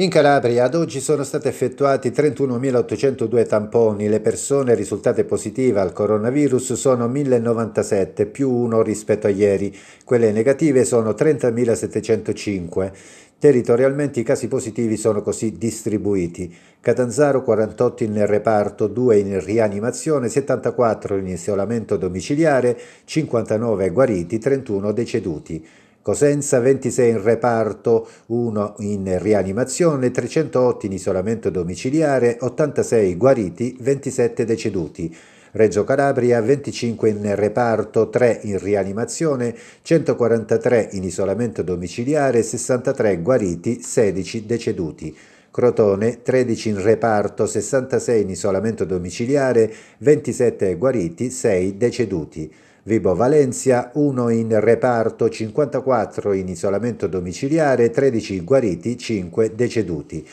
In Calabria ad oggi sono stati effettuati 31.802 tamponi, le persone risultate positive al coronavirus sono 1.097 più 1 rispetto a ieri, quelle negative sono 30.705. Territorialmente i casi positivi sono così distribuiti. Catanzaro 48 in reparto, 2 in rianimazione, 74 in isolamento domiciliare, 59 guariti, 31 deceduti. Cosenza ecco, 26 in reparto, 1 in rianimazione, 308 in isolamento domiciliare, 86 guariti, 27 deceduti. Reggio Calabria 25 in reparto, 3 in rianimazione, 143 in isolamento domiciliare, 63 guariti, 16 deceduti. Crotone 13 in reparto, 66 in isolamento domiciliare, 27 guariti, 6 deceduti. Vibo Valencia 1 in reparto, 54 in isolamento domiciliare, 13 guariti, 5 deceduti.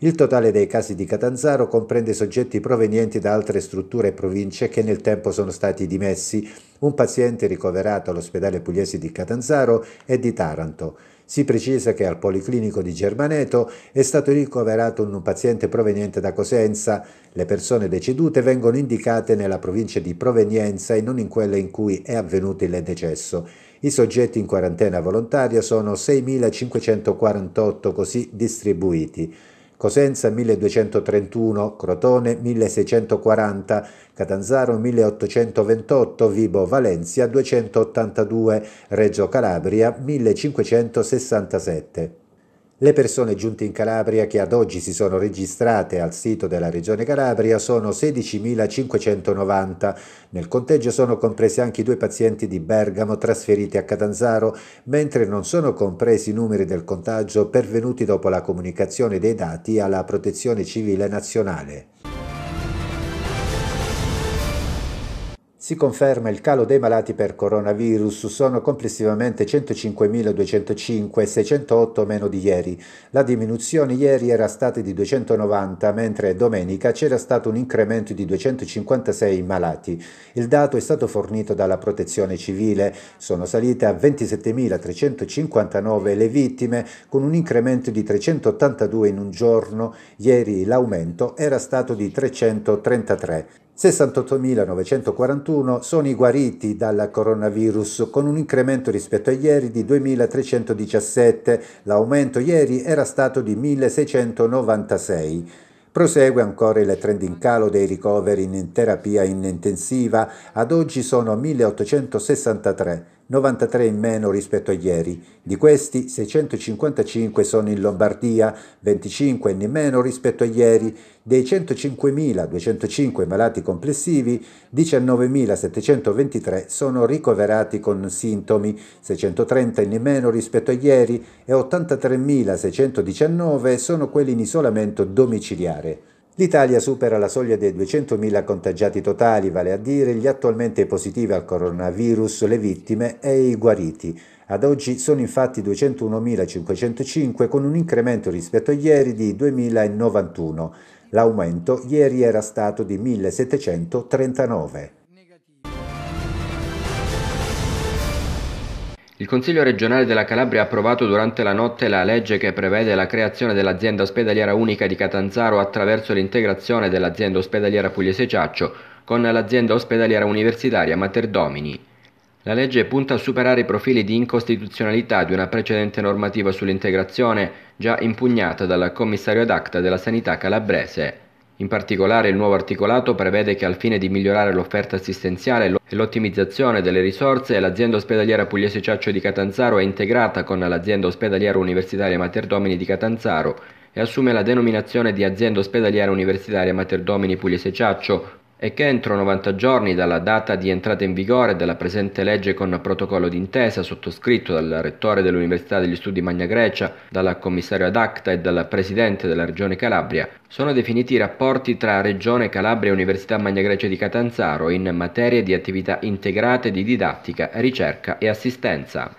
Il totale dei casi di Catanzaro comprende soggetti provenienti da altre strutture e province che nel tempo sono stati dimessi, un paziente ricoverato all'ospedale pugliese di Catanzaro e di Taranto. Si precisa che al Policlinico di Germaneto è stato ricoverato un paziente proveniente da Cosenza. Le persone decedute vengono indicate nella provincia di provenienza e non in quella in cui è avvenuto il decesso. I soggetti in quarantena volontaria sono 6.548 così distribuiti. Cosenza 1231, Crotone 1640, Catanzaro 1828, Vibo Valencia 282, Reggio Calabria 1567. Le persone giunte in Calabria che ad oggi si sono registrate al sito della Regione Calabria sono 16.590. Nel conteggio sono compresi anche i due pazienti di Bergamo trasferiti a Catanzaro, mentre non sono compresi i numeri del contagio pervenuti dopo la comunicazione dei dati alla Protezione Civile Nazionale. Si conferma il calo dei malati per coronavirus, sono complessivamente 105.205, 608 meno di ieri. La diminuzione ieri era stata di 290, mentre domenica c'era stato un incremento di 256 malati. Il dato è stato fornito dalla Protezione Civile. Sono salite a 27.359 le vittime, con un incremento di 382 in un giorno. Ieri l'aumento era stato di 333. 68.941 sono i guariti dal coronavirus, con un incremento rispetto a ieri di 2.317. L'aumento ieri era stato di 1.696. Prosegue ancora il trend in calo dei ricoveri in terapia in intensiva, ad oggi sono 1863, 93 in meno rispetto a ieri. Di questi 655 sono in Lombardia, 25 in meno rispetto a ieri. Dei 105.205 malati complessivi, 19.723 sono ricoverati con sintomi, 630 in meno rispetto a ieri e 83.619 sono quelli in isolamento domiciliare. L'Italia supera la soglia dei 200.000 contagiati totali, vale a dire gli attualmente positivi al coronavirus, le vittime e i guariti. Ad oggi sono infatti 201.505 con un incremento rispetto a ieri di 2.091. L'aumento ieri era stato di 1.739. Il Consiglio regionale della Calabria ha approvato durante la notte la legge che prevede la creazione dell'azienda ospedaliera unica di Catanzaro attraverso l'integrazione dell'azienda ospedaliera Pugliese Ciaccio con l'azienda ospedaliera universitaria Mater Domini. La legge punta a superare i profili di incostituzionalità di una precedente normativa sull'integrazione già impugnata dal commissario ad acta della sanità calabrese. In particolare il nuovo articolato prevede che al fine di migliorare l'offerta assistenziale e l'ottimizzazione delle risorse, l'azienda ospedaliera Pugliese Ciaccio di Catanzaro è integrata con l'azienda ospedaliera universitaria Mater Domini di Catanzaro e assume la denominazione di azienda ospedaliera universitaria Mater Domini Pugliese Ciaccio e che entro 90 giorni dalla data di entrata in vigore della presente legge con protocollo d'intesa sottoscritto dal rettore dell'Università degli Studi Magna Grecia, dal Commissario ad acta e dal presidente della Regione Calabria, sono definiti i rapporti tra Regione Calabria e Università Magna Grecia di Catanzaro in materia di attività integrate di didattica, ricerca e assistenza.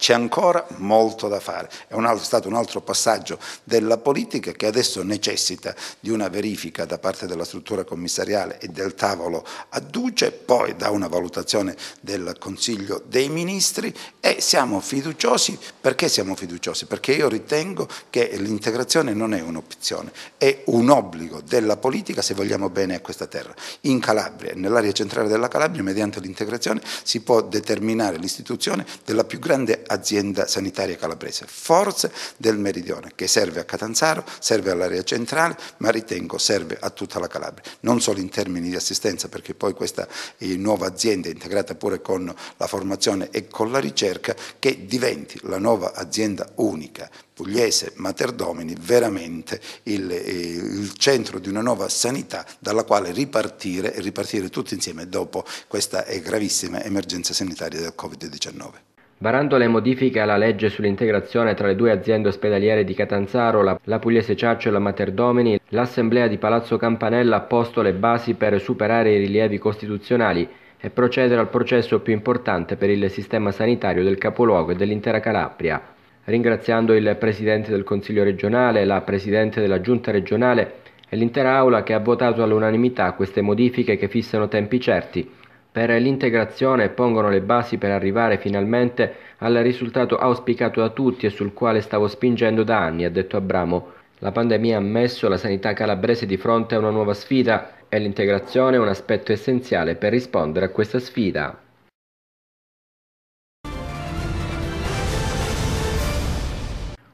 c'è ancora molto da fare. È, un altro, stato un altro passaggio della politica che adesso necessita di una verifica da parte della struttura commissariale e del tavolo a Duce, poi da una valutazione del Consiglio dei Ministri e siamo fiduciosi. Perché siamo fiduciosi? Perché io ritengo che l'integrazione non è un'opzione, è un obbligo della politica se vogliamo bene a questa terra. In Calabria, nell'area centrale della Calabria, mediante l'integrazione si può determinare l'istituzione della più grande azienda sanitaria calabrese, forza del meridione, che serve a Catanzaro, serve all'area centrale, ma ritengo serve a tutta la Calabria, non solo in termini di assistenza, perché poi questa eh, nuova azienda integrata pure con la formazione e con la ricerca, che diventi la nuova azienda unica pugliese Mater Domini, veramente il, eh, il, centro di una nuova sanità dalla quale ripartire e ripartire tutti insieme dopo questa eh, gravissima emergenza sanitaria del Covid-19. Varando le modifiche alla legge sull'integrazione tra le due aziende ospedaliere di Catanzaro, la, la Pugliese Ciaccio e la Mater Domini, l'Assemblea di Palazzo Campanella ha posto le basi per superare i rilievi costituzionali e procedere al processo più importante per il sistema sanitario del capoluogo e dell'intera Calabria. Ringraziando il Presidente del Consiglio regionale, la Presidente della Giunta regionale e l'intera Aula che ha votato all'unanimità queste modifiche che fissano tempi certi per l'integrazione e pongono le basi per arrivare finalmente al risultato auspicato da tutti e sul quale stavo spingendo da anni, ha detto Abramo. La pandemia ha messo la sanità calabrese di fronte a una nuova sfida e l'integrazione è un aspetto essenziale per rispondere a questa sfida.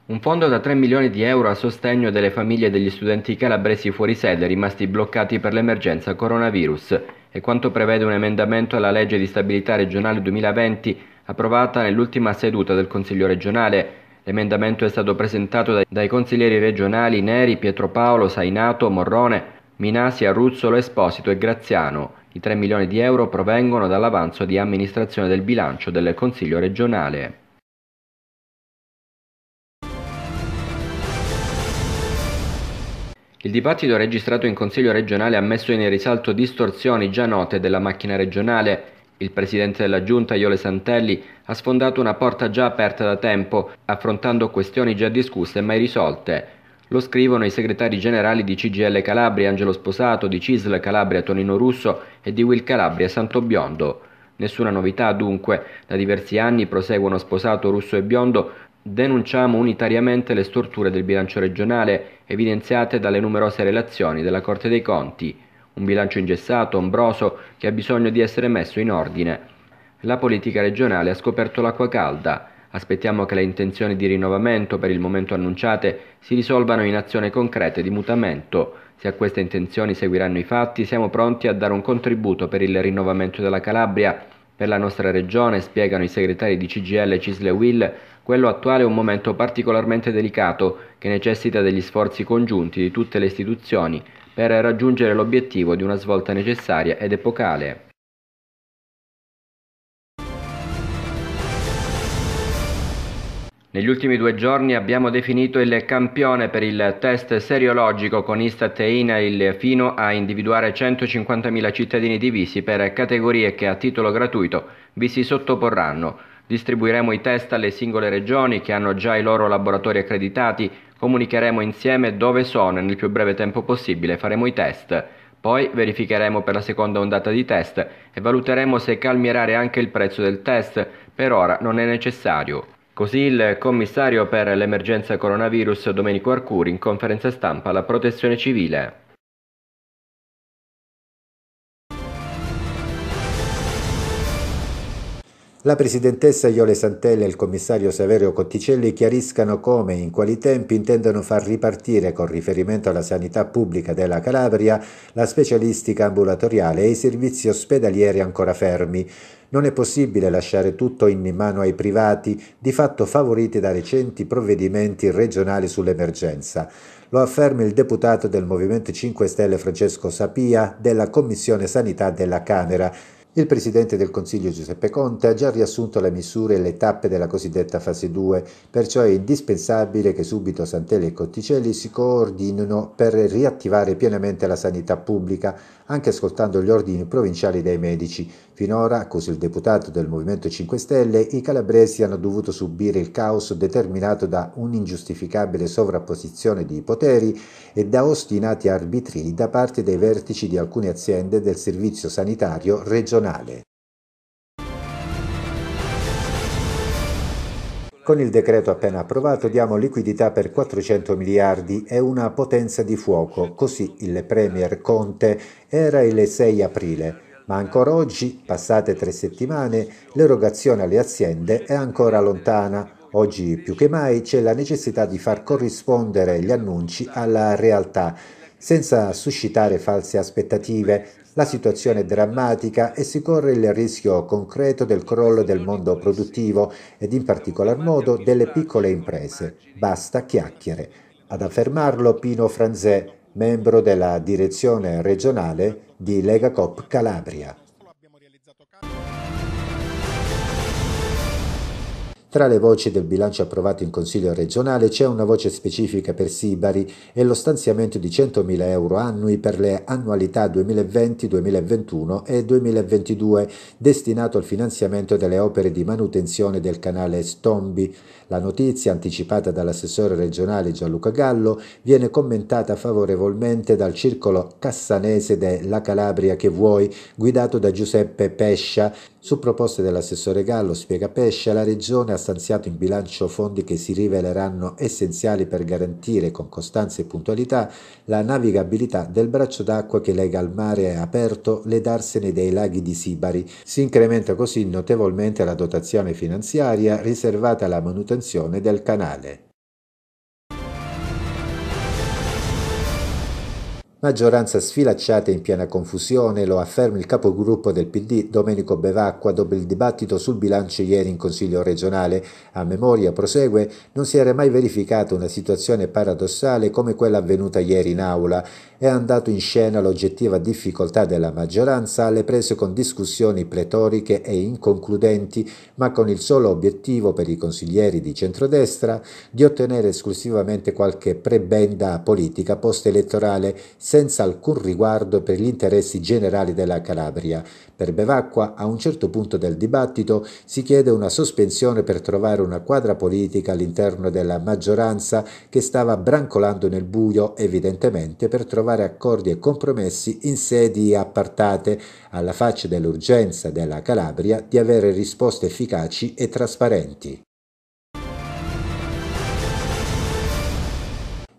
Un fondo da 3 milioni di euro a sostegno delle famiglie degli studenti calabresi fuori sede rimasti bloccati per l'emergenza coronavirus e quanto prevede un emendamento alla legge di stabilità regionale 2020 approvata nell'ultima seduta del Consiglio regionale. L'emendamento è stato presentato dai, consiglieri regionali Neri, Pietropaolo, Sainato, Morrone, Minasi, Arruzzolo, Esposito e Graziano. I 3 milioni di euro provengono dall'avanzo di amministrazione del bilancio del Consiglio regionale. Il dibattito registrato in Consiglio regionale ha messo in risalto distorsioni già note della macchina regionale. Il presidente della Giunta, Iole Santelli, ha sfondato una porta già aperta da tempo, affrontando questioni già discusse e mai risolte. Lo scrivono i segretari generali di CGL Calabria Angelo Sposato, di CISL Calabria Tonino Russo e di Will Calabria Santo Biondo. Nessuna novità dunque, da diversi anni proseguono sposato russo e biondo denunciamo unitariamente le storture del bilancio regionale evidenziate dalle numerose relazioni della Corte dei Conti, un bilancio ingessato, ombroso, che ha bisogno di essere messo in ordine. La politica regionale ha scoperto l'acqua calda. Aspettiamo che le intenzioni di rinnovamento per il momento annunciate si risolvano in azioni concrete di mutamento. Se a queste intenzioni seguiranno i fatti, siamo pronti a dare un contributo per il rinnovamento della Calabria. Per la nostra regione, spiegano i segretari di CGL Cisle Will, quello attuale è un momento particolarmente delicato che necessita degli sforzi congiunti di tutte le istituzioni per raggiungere l'obiettivo di una svolta necessaria ed epocale. Negli ultimi due giorni abbiamo definito il campione per il test seriologico con Istat e INAIL fino a individuare 150.000 cittadini divisi per categorie che a titolo gratuito vi si sottoporranno. Distribuiremo i test alle singole regioni che hanno già i loro laboratori accreditati, comunicheremo insieme dove sono e nel più breve tempo possibile faremo i test. Poi verificheremo per la seconda ondata di test e valuteremo se calmierare anche il prezzo del test, per ora non è necessario. Così il commissario per l'emergenza coronavirus Domenico Arcuri in conferenza stampa alla protezione civile. La Presidentessa Iole Santella e il Commissario Saverio Cotticelli chiariscano come e in quali tempi intendono far ripartire con riferimento alla sanità pubblica della Calabria la specialistica ambulatoriale e i servizi ospedalieri ancora fermi. Non è possibile lasciare tutto in mano ai privati, di fatto favoriti da recenti provvedimenti regionali sull'emergenza. Lo afferma il deputato del Movimento 5 Stelle Francesco Sapia della Commissione Sanità della Camera, il Presidente del Consiglio Giuseppe Conte ha già riassunto le misure e le tappe della cosiddetta fase 2, perciò è indispensabile che subito Santelli e Cotticelli si coordinino per riattivare pienamente la sanità pubblica, anche ascoltando gli ordini provinciali dei medici. Finora, così il deputato del Movimento 5 Stelle, i calabresi hanno dovuto subire il caos determinato da un'ingiustificabile sovrapposizione di poteri e da ostinati arbitri da parte dei vertici di alcune aziende del servizio sanitario regionale. Con il decreto appena approvato diamo liquidità per 400 miliardi e una potenza di fuoco, così il Premier Conte era il 6 aprile ma ancora oggi, passate tre settimane, l'erogazione alle aziende è ancora lontana. Oggi più che mai c'è la necessità di far corrispondere gli annunci alla realtà, senza suscitare false aspettative. La situazione è drammatica e si corre il rischio concreto del crollo del mondo produttivo ed in particolar modo delle piccole imprese. Basta chiacchiere. Ad affermarlo Pino Franzè, membro della direzione regionale di Lega Cop Calabria. Tra le voci del bilancio approvato in Consiglio regionale c'è una voce specifica per Sibari e lo stanziamento di 100.000 euro annui per le annualità 2020, 2021 e 2022 destinato al finanziamento delle opere di manutenzione del canale Stombi. La notizia, anticipata dall'assessore regionale Gianluca Gallo, viene commentata favorevolmente dal circolo cassanese della Calabria che vuoi, guidato da Giuseppe Pescia, su proposte dell'assessore Gallo, spiega Pesce, la Regione ha stanziato in bilancio fondi che si riveleranno essenziali per garantire con costanza e puntualità la navigabilità del braccio d'acqua che lega al mare aperto le darsene dei laghi di Sibari. Si incrementa così notevolmente la dotazione finanziaria riservata alla manutenzione del canale. Maggioranza sfilacciata e in piena confusione, lo afferma il capogruppo del PD Domenico Bevacqua dopo il dibattito sul bilancio ieri in Consiglio regionale. A memoria, prosegue, non si era mai verificata una situazione paradossale come quella avvenuta ieri in aula è andato in scena l'oggettiva difficoltà della maggioranza alle prese con discussioni pretoriche e inconcludenti, ma con il solo obiettivo per i consiglieri di centrodestra di ottenere esclusivamente qualche prebenda politica post-elettorale senza alcun riguardo per gli interessi generali della Calabria. Per Bevacqua, a un certo punto del dibattito, si chiede una sospensione per trovare una quadra politica all'interno della maggioranza che stava brancolando nel buio, evidentemente per trovare trovare accordi e compromessi in sedi appartate, alla faccia dell'urgenza della Calabria di avere risposte efficaci e trasparenti.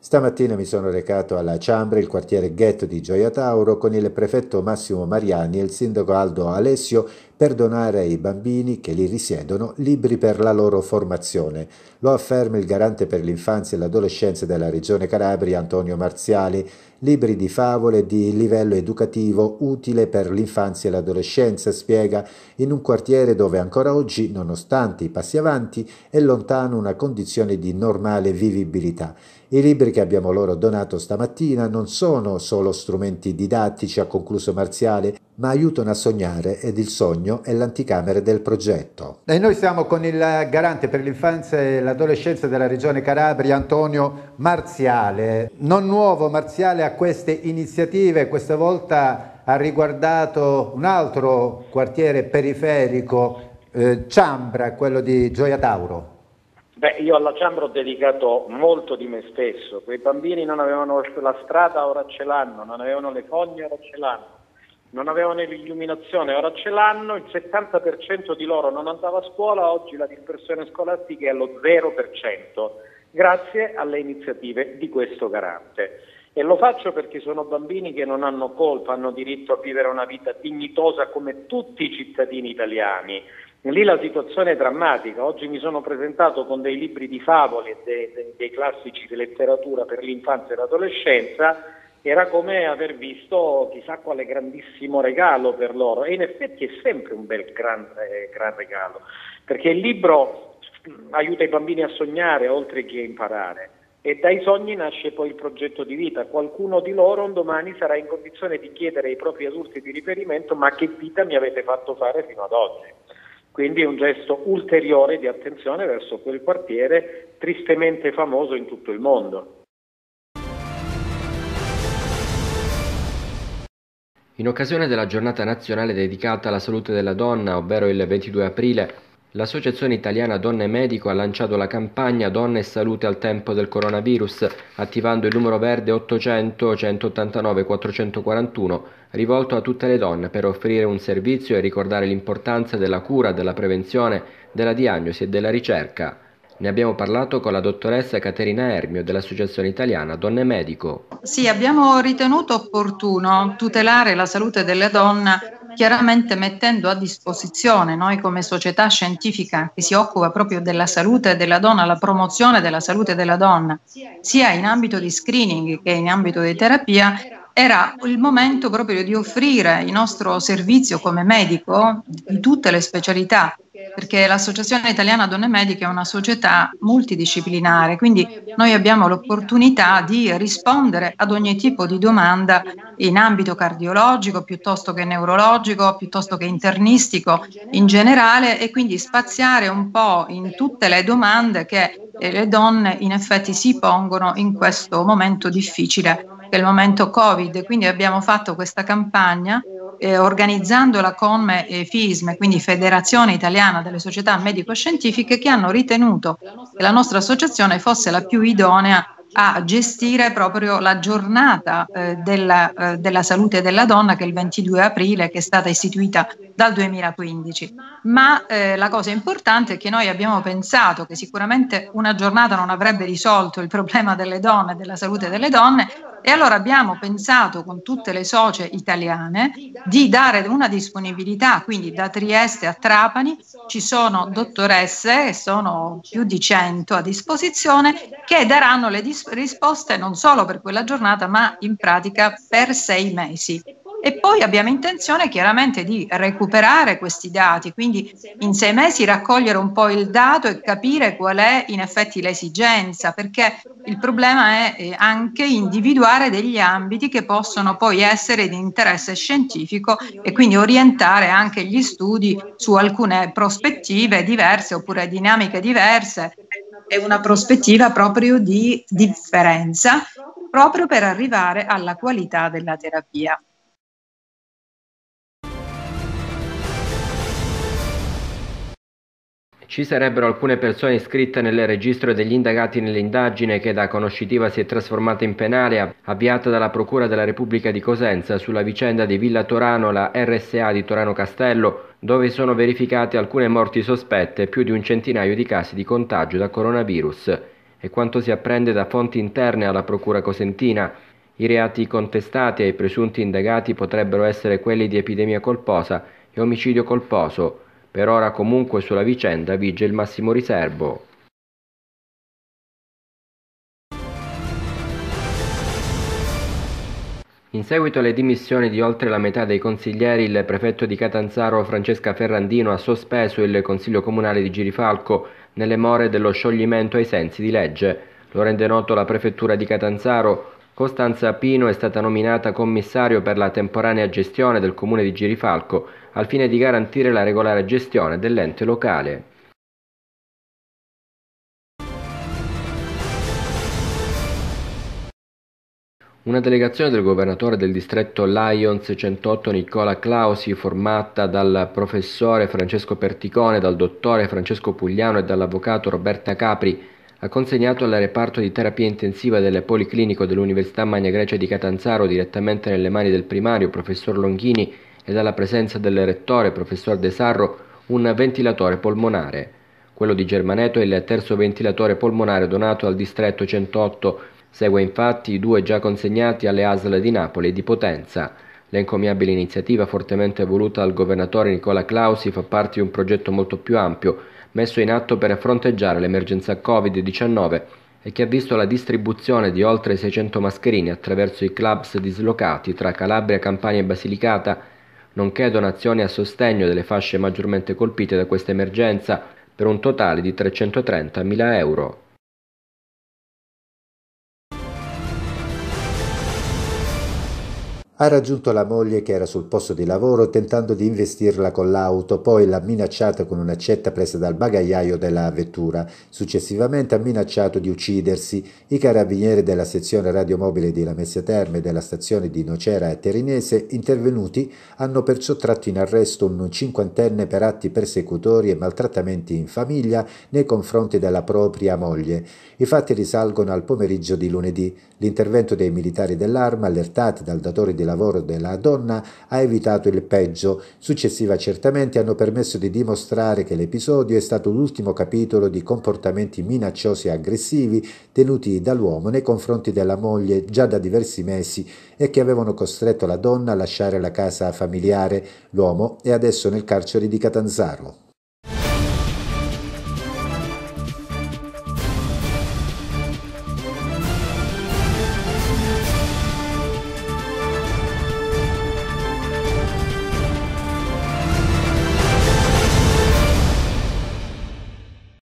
Stamattina mi sono recato alla Ciambre, il quartiere ghetto di Gioia Tauro, con il prefetto Massimo Mariani e il sindaco Aldo Alessio per donare ai bambini che li risiedono libri per la loro formazione. Lo afferma il garante per l'infanzia e l'adolescenza della Regione Calabria, Antonio Marziali, libri di favole di livello educativo utile per l'infanzia e l'adolescenza, spiega, in un quartiere dove ancora oggi, nonostante i passi avanti, è lontano una condizione di normale vivibilità. I libri che abbiamo loro donato stamattina non sono solo strumenti didattici, ha concluso Marziale, ma aiutano a sognare ed il sogno è l'anticamera del progetto. E noi siamo con il garante per l'infanzia e l'adolescenza della regione Calabria, Antonio Marziale. Non nuovo Marziale a queste iniziative, questa volta ha riguardato un altro quartiere periferico, eh, Ciambra, quello di Gioia Tauro. Beh, io alla Ciambra ho dedicato molto di me stesso, quei bambini non avevano la strada, ora ce l'hanno, non avevano le fogne, ora ce l'hanno, non avevano l'illuminazione, ora ce l'hanno, il 70% di loro non andava a scuola, oggi la dispersione scolastica è allo 0%, grazie alle iniziative di questo garante. E lo faccio perché sono bambini che non hanno colpa, hanno diritto a vivere una vita dignitosa come tutti i cittadini italiani, Lì la situazione è drammatica. Oggi mi sono presentato con dei libri di favole, dei, dei, dei classici di letteratura per l'infanzia e l'adolescenza. Era come aver visto chissà quale grandissimo regalo per loro. E in effetti è sempre un bel gran, eh, gran regalo, perché il libro mm, aiuta i bambini a sognare oltre che a imparare. E dai sogni nasce poi il progetto di vita. Qualcuno di loro un domani sarà in condizione di chiedere ai propri adulti di riferimento ma che vita mi avete fatto fare fino ad oggi. Quindi un gesto ulteriore di attenzione verso quel quartiere tristemente famoso in tutto il mondo. In occasione della giornata nazionale dedicata alla salute della donna, ovvero il 22 aprile, L'Associazione Italiana Donne Medico ha lanciato la campagna Donne e Salute al tempo del coronavirus, attivando il numero verde 800 189 441, rivolto a tutte le donne per offrire un servizio e ricordare l'importanza della cura, della prevenzione, della diagnosi e della ricerca. Ne abbiamo parlato con la dottoressa Caterina Ermio dell'Associazione Italiana Donne Medico. Sì, abbiamo ritenuto opportuno tutelare la salute delle donne chiaramente mettendo a disposizione noi come società scientifica che si occupa proprio della salute della donna, la promozione della salute della donna, sia in ambito di screening che in ambito di terapia, era il momento proprio di offrire il nostro servizio come medico di tutte le specialità, perché l'Associazione Italiana Donne Mediche è una società multidisciplinare, quindi noi abbiamo l'opportunità di rispondere ad ogni tipo di domanda in ambito cardiologico, piuttosto che neurologico, piuttosto che internistico in generale e quindi spaziare un po' in tutte le domande che eh, le donne in effetti si pongono in questo momento difficile del momento Covid, quindi abbiamo fatto questa campagna eh, organizzandola con eh, FISME, quindi Federazione Italiana delle Società Medico-Scientifiche, che hanno ritenuto che la nostra associazione fosse la più idonea a gestire proprio la giornata eh, della, eh, della, salute della donna che è il 22 aprile, che è stata istituita dal 2015. Ma eh, la cosa importante è che noi abbiamo pensato che sicuramente una giornata non avrebbe risolto il problema delle donne, e della salute delle donne, e allora abbiamo pensato con tutte le socie italiane di dare una disponibilità, quindi da Trieste a Trapani ci sono dottoresse, sono più di 100 a disposizione, che daranno le dis- risposte non solo per quella giornata, ma in pratica per sei mesi. E poi abbiamo intenzione chiaramente di recuperare questi dati, quindi in sei mesi raccogliere un po' il dato e capire qual è in effetti l'esigenza, perché il problema è eh, anche individuare degli ambiti che possono poi essere di interesse scientifico e quindi orientare anche gli studi su alcune prospettive diverse oppure dinamiche diverse e una prospettiva proprio di differenza proprio per arrivare alla qualità della terapia. Ci sarebbero alcune persone iscritte nel registro degli indagati nell'indagine che da conoscitiva si è trasformata in penale avviata dalla Procura della Repubblica di Cosenza sulla vicenda di Villa Torano, la RSA di Torano Castello, dove sono verificate alcune morti sospette e più di un centinaio di casi di contagio da coronavirus. E quanto si apprende da fonti interne alla Procura Cosentina, i reati contestati ai presunti indagati potrebbero essere quelli di epidemia colposa e omicidio colposo, per ora comunque sulla vicenda vige il massimo riservo. In seguito alle dimissioni di oltre la metà dei consiglieri, il prefetto di Catanzaro Francesca Ferrandino ha sospeso il Consiglio Comunale di Girifalco nelle more dello scioglimento ai sensi di legge. Lo rende noto la prefettura di Catanzaro Costanza Pino è stata nominata commissario per la temporanea gestione del comune di Girifalco al fine di garantire la regolare gestione dell'ente locale. Una delegazione del governatore del distretto Lions 108 Nicola Clausi, formata dal professore Francesco Perticone, dal dottore Francesco Pugliano e dall'avvocato Roberta Capri, ha consegnato al reparto di terapia intensiva del Policlinico dell'Università Magna Grecia di Catanzaro direttamente nelle mani del primario, professor Longhini, e alla presenza del rettore, professor De Sarro, un ventilatore polmonare. Quello di Germaneto è il terzo ventilatore polmonare donato al distretto 108, segue infatti i due già consegnati alle ASL di Napoli e di Potenza. L'encomiabile iniziativa fortemente voluta dal governatore Nicola Clausi fa parte di un progetto molto più ampio messo in atto per fronteggiare l'emergenza Covid-19 e che ha visto la distribuzione di oltre 600 mascherine attraverso i clubs dislocati tra Calabria, Campania e Basilicata, nonché donazioni a sostegno delle fasce maggiormente colpite da questa emergenza per un totale di 330.000 euro. Ha raggiunto la moglie che era sul posto di lavoro tentando di investirla con l'auto, poi l'ha minacciata con un'accetta presa dal bagagliaio della vettura. Successivamente ha minacciato di uccidersi. I carabinieri della sezione radiomobile di Lamezia Terme della stazione di Nocera e Terinese intervenuti hanno perciò tratto in arresto un cinquantenne per atti persecutori e maltrattamenti in famiglia nei confronti della propria moglie. I fatti risalgono al pomeriggio di lunedì. L'intervento dei militari dell'arma, allertati dal datore di lavoro della donna ha evitato il peggio. Successivi accertamenti hanno permesso di dimostrare che l'episodio è stato l'ultimo capitolo di comportamenti minacciosi e aggressivi tenuti dall'uomo nei confronti della moglie già da diversi mesi e che avevano costretto la donna a lasciare la casa familiare. L'uomo è adesso nel carcere di Catanzaro.